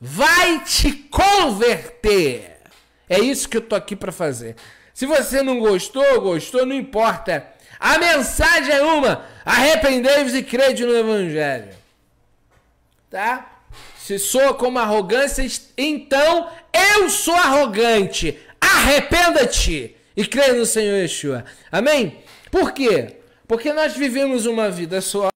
vai te converter. É isso que eu tô aqui para fazer. Se você não gostou, gostou, não importa. A mensagem é uma: arrependei-vos e crede no evangelho. Tá? Se soa como arrogância, então eu sou arrogante. Arrependa-te e crê no Senhor Yeshua. Amém? Por quê? Porque nós vivemos uma vida só.